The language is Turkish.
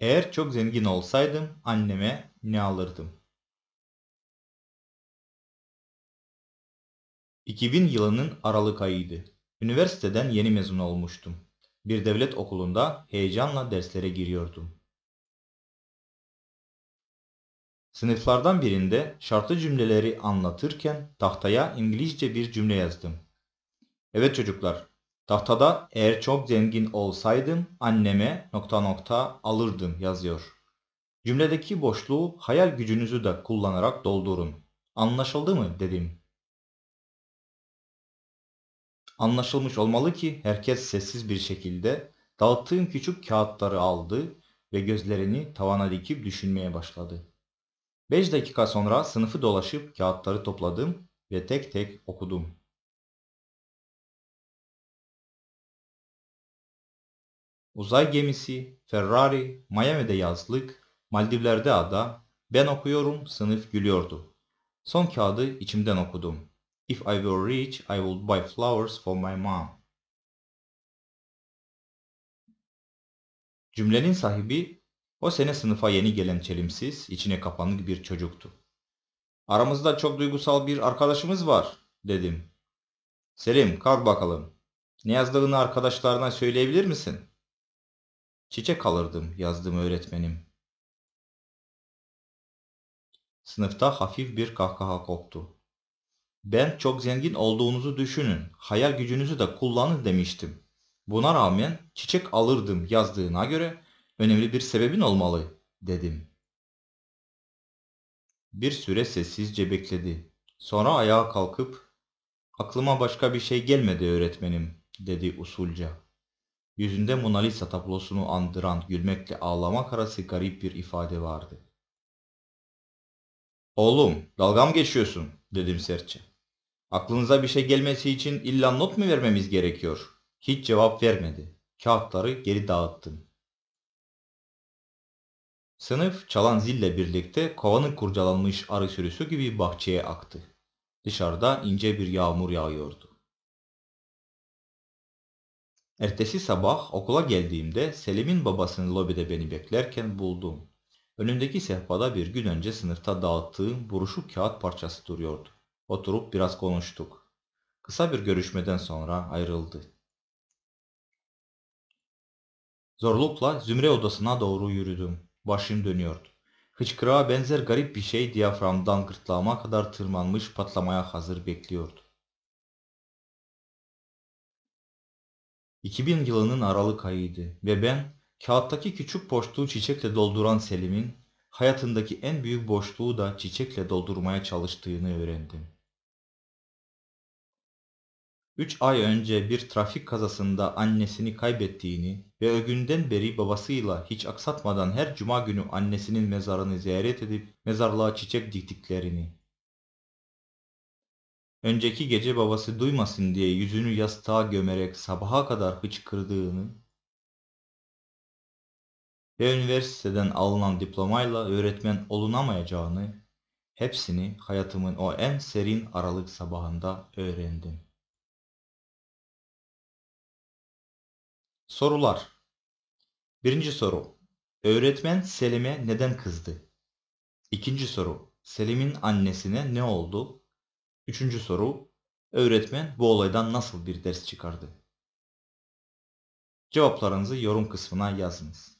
Eğer çok zengin olsaydım anneme ne alırdım? 2000 yılının Aralık ayıydı. Üniversiteden yeni mezun olmuştum. Bir devlet okulunda heyecanla derslere giriyordum. Sınıflardan birinde şartlı cümleleri anlatırken tahtaya İngilizce bir cümle yazdım. Evet çocuklar, Tahtada eğer çok zengin olsaydım anneme nokta nokta alırdım yazıyor. Cümledeki boşluğu hayal gücünüzü de kullanarak doldurun. Anlaşıldı mı dedim. Anlaşılmış olmalı ki herkes sessiz bir şekilde dağıttığım küçük kağıtları aldı ve gözlerini tavana dikip düşünmeye başladı. 5 dakika sonra sınıfı dolaşıp kağıtları topladım ve tek tek okudum. uzay gemisi, Ferrari, Miami'de yazlık, Maldivler'de ada, ben okuyorum, sınıf gülüyordu. Son kağıdı içimden okudum. If I were rich, I would buy flowers for my mom. Cümlenin sahibi o sene sınıfa yeni gelen çelimsiz, içine kapanık bir çocuktu. Aramızda çok duygusal bir arkadaşımız var, dedim. Selim, kalk bakalım. Ne yazdığını arkadaşlarına söyleyebilir misin?'' Çiçek alırdım yazdım öğretmenim. Sınıfta hafif bir kahkaha koptu. Ben çok zengin olduğunuzu düşünün, hayal gücünüzü de kullanın demiştim. Buna rağmen çiçek alırdım yazdığına göre önemli bir sebebin olmalı dedim. Bir süre sessizce bekledi. Sonra ayağa kalkıp aklıma başka bir şey gelmedi öğretmenim dedi usulca. Yüzünde Mona Lisa tablosunu andıran gülmekle ağlamak arası garip bir ifade vardı. Oğlum dalga mı geçiyorsun dedim sertçe. Aklınıza bir şey gelmesi için illa not mu vermemiz gerekiyor? Hiç cevap vermedi. Kağıtları geri dağıttım. Sınıf çalan zille birlikte kovanın kurcalanmış arı sürüsü gibi bahçeye aktı. Dışarıda ince bir yağmur yağıyordu. Ertesi sabah okula geldiğimde Selim'in babasını lobide beni beklerken buldum. Önündeki sehpada bir gün önce sınıfta dağıttığım buruşuk kağıt parçası duruyordu. Oturup biraz konuştuk. Kısa bir görüşmeden sonra ayrıldı. Zorlukla zümre odasına doğru yürüdüm. Başım dönüyordu. Hıçkırığa benzer garip bir şey diyaframdan gırtlağıma kadar tırmanmış patlamaya hazır bekliyordu. 2000 yılının Aralık ayıydı ve ben kağıttaki küçük boşluğu çiçekle dolduran Selim'in hayatındaki en büyük boşluğu da çiçekle doldurmaya çalıştığını öğrendim. 3 ay önce bir trafik kazasında annesini kaybettiğini ve o günden beri babasıyla hiç aksatmadan her cuma günü annesinin mezarını ziyaret edip mezarlığa çiçek diktiklerini, önceki gece babası duymasın diye yüzünü yastığa gömerek sabaha kadar hıçkırdığını ve üniversiteden alınan diplomayla öğretmen olunamayacağını hepsini hayatımın o en serin aralık sabahında öğrendim. Sorular Birinci soru Öğretmen Selim'e neden kızdı? İkinci soru Selim'in annesine ne oldu? Üçüncü soru. Öğretmen bu olaydan nasıl bir ders çıkardı? Cevaplarınızı yorum kısmına yazınız.